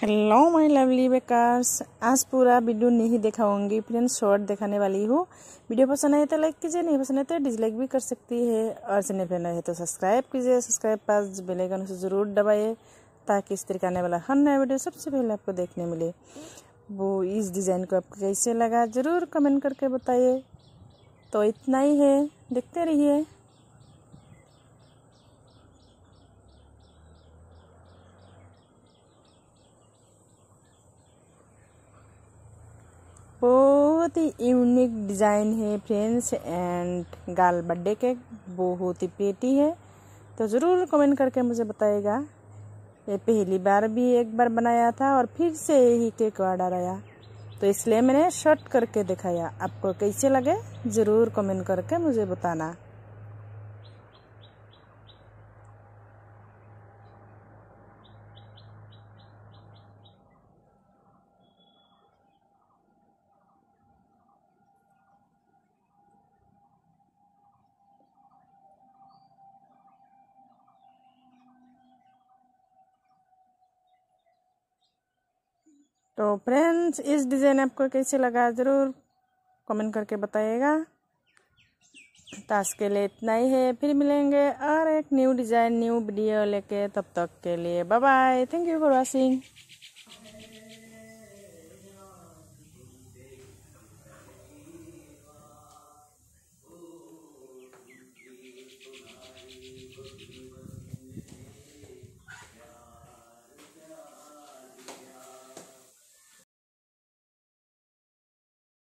hello my lovely bakers आज पूरा video नहीं देखा होंगी शॉर्ट दिखाने वाली हूँ वीडियो पसंद आए तो लाइक कीजिए नहीं पसंद आए तो डिसलाइक भी कर सकती है और चैनल तो पर नए तो सब्सक्राइब कीजिए सब्सक्राइब पास बेलाइकन उसे ज़रूर दबाइए ताकि इस तरीके आने वाला हर नया वीडियो सबसे पहले आपको देखने मिले वो इस डिज़ाइन को आपको कैसे लगा ज़रूर कमेंट करके बताइए तो इतना ही है देखते रहिए बहुत ही यूनिक डिज़ाइन है friends and girl birthday cake बहुत ही पेटी है तो ज़रूर कमेंट करके मुझे बताएगा ये पहली बार भी एक बार बनाया था और फिर से यही केक ऑर्डर आया तो इसलिए मैंने शॉर्ट करके दिखाया आपको कैसे लगे ज़रूर कमेंट करके मुझे बताना तो फ्रेंड्स इस डिज़ाइन आपको कैसे लगा ज़रूर कमेंट करके बताइएगा तो आज के लिए इतना ही है फिर मिलेंगे और एक न्यू डिज़ाइन न्यू वीडियो लेके तब तक के लिए bye bye thank you for watching